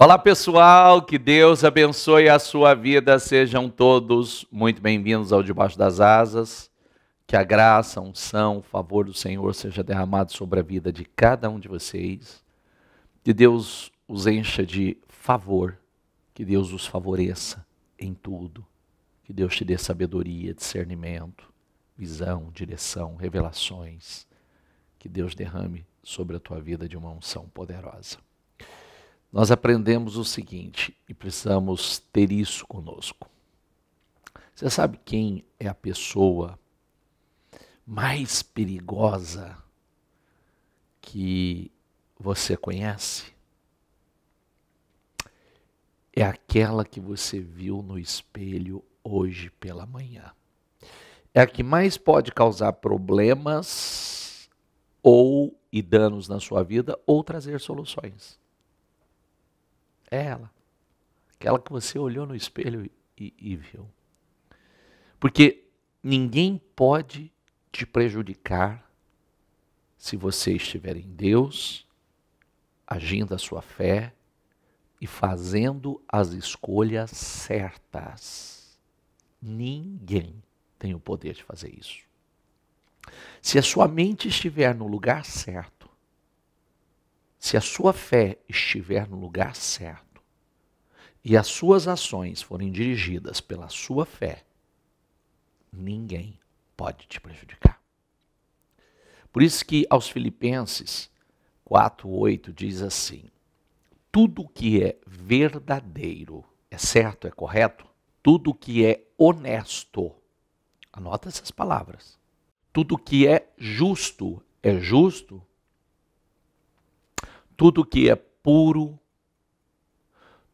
Olá pessoal, que Deus abençoe a sua vida. Sejam todos muito bem-vindos ao Debaixo das Asas. Que a graça, a unção, o favor do Senhor seja derramado sobre a vida de cada um de vocês. Que Deus os encha de favor, que Deus os favoreça em tudo. Que Deus te dê sabedoria, discernimento, visão, direção, revelações. Que Deus derrame sobre a tua vida de uma unção poderosa nós aprendemos o seguinte e precisamos ter isso conosco. Você sabe quem é a pessoa mais perigosa que você conhece? É aquela que você viu no espelho hoje pela manhã. É a que mais pode causar problemas ou e danos na sua vida ou trazer soluções. É ela. Aquela que você olhou no espelho e, e viu. Porque ninguém pode te prejudicar se você estiver em Deus, agindo a sua fé e fazendo as escolhas certas. Ninguém tem o poder de fazer isso. Se a sua mente estiver no lugar certo, se a sua fé estiver no lugar certo e as suas ações forem dirigidas pela sua fé, ninguém pode te prejudicar. Por isso que aos Filipenses 4:8 diz assim: Tudo que é verdadeiro, é certo, é correto, tudo que é honesto. Anota essas palavras. Tudo que é justo, é justo, tudo que é puro,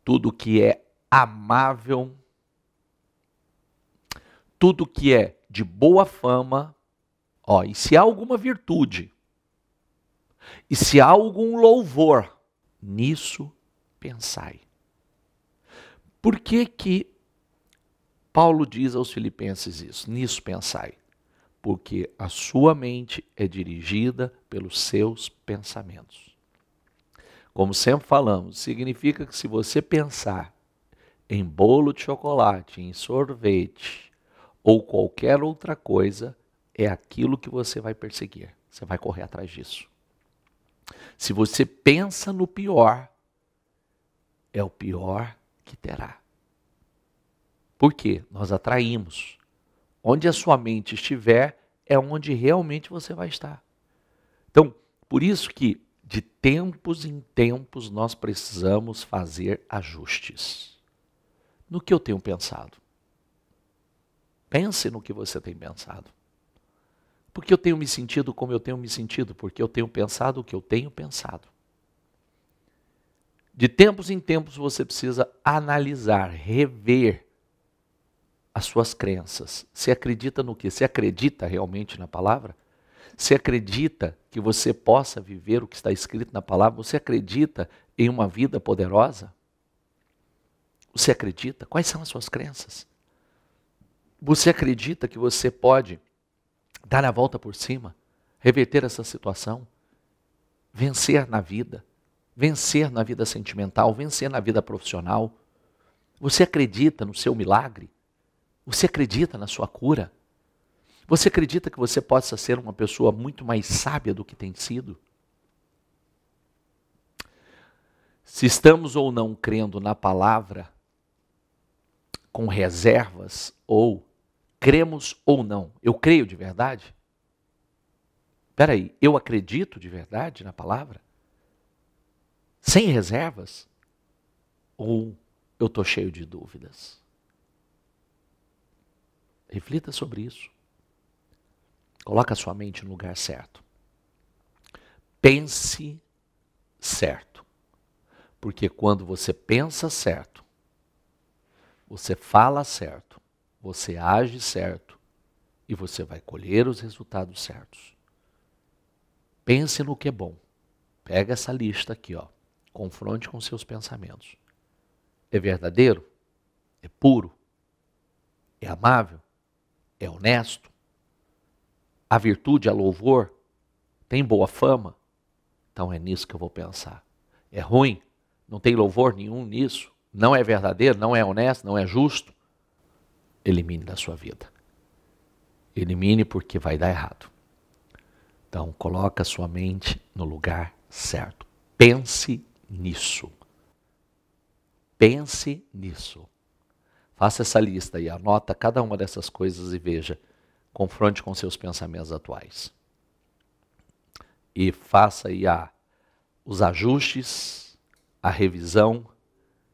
tudo que é amável, tudo que é de boa fama, ó, e se há alguma virtude, e se há algum louvor, nisso pensai. Por que que Paulo diz aos filipenses isso? Nisso pensai. Porque a sua mente é dirigida pelos seus pensamentos. Como sempre falamos, significa que se você pensar em bolo de chocolate, em sorvete ou qualquer outra coisa, é aquilo que você vai perseguir. Você vai correr atrás disso. Se você pensa no pior, é o pior que terá. Por quê? Nós atraímos. Onde a sua mente estiver, é onde realmente você vai estar. Então, por isso que de tempos em tempos nós precisamos fazer ajustes. No que eu tenho pensado? Pense no que você tem pensado. Porque eu tenho me sentido como eu tenho me sentido, porque eu tenho pensado o que eu tenho pensado. De tempos em tempos você precisa analisar, rever as suas crenças. Se acredita no que? se acredita realmente na palavra? Você acredita que você possa viver o que está escrito na palavra? Você acredita em uma vida poderosa? Você acredita? Quais são as suas crenças? Você acredita que você pode dar a volta por cima, reverter essa situação, vencer na vida, vencer na vida sentimental, vencer na vida profissional? Você acredita no seu milagre? Você acredita na sua cura? Você acredita que você possa ser uma pessoa muito mais sábia do que tem sido? Se estamos ou não crendo na palavra com reservas ou cremos ou não, eu creio de verdade? Peraí, eu acredito de verdade na palavra? Sem reservas? Ou eu estou cheio de dúvidas? Reflita sobre isso. Coloque a sua mente no lugar certo. Pense certo. Porque quando você pensa certo, você fala certo, você age certo e você vai colher os resultados certos. Pense no que é bom. Pega essa lista aqui, ó. Confronte com seus pensamentos. É verdadeiro? É puro? É amável? É honesto? a virtude, a louvor, tem boa fama, então é nisso que eu vou pensar. É ruim, não tem louvor nenhum nisso, não é verdadeiro, não é honesto, não é justo. Elimine da sua vida. Elimine porque vai dar errado. Então coloca a sua mente no lugar certo. Pense nisso. Pense nisso. Faça essa lista e anota cada uma dessas coisas e veja confronte com seus pensamentos atuais. E faça aí a, os ajustes, a revisão,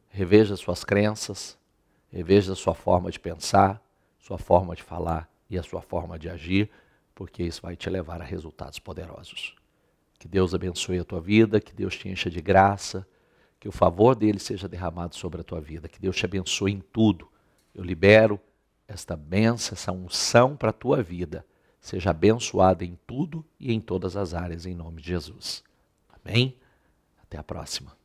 reveja suas crenças, reveja sua forma de pensar, sua forma de falar e a sua forma de agir, porque isso vai te levar a resultados poderosos. Que Deus abençoe a tua vida, que Deus te encha de graça, que o favor dele seja derramado sobre a tua vida, que Deus te abençoe em tudo. Eu libero esta benção, essa unção para a tua vida. Seja abençoada em tudo e em todas as áreas, em nome de Jesus. Amém? Até a próxima.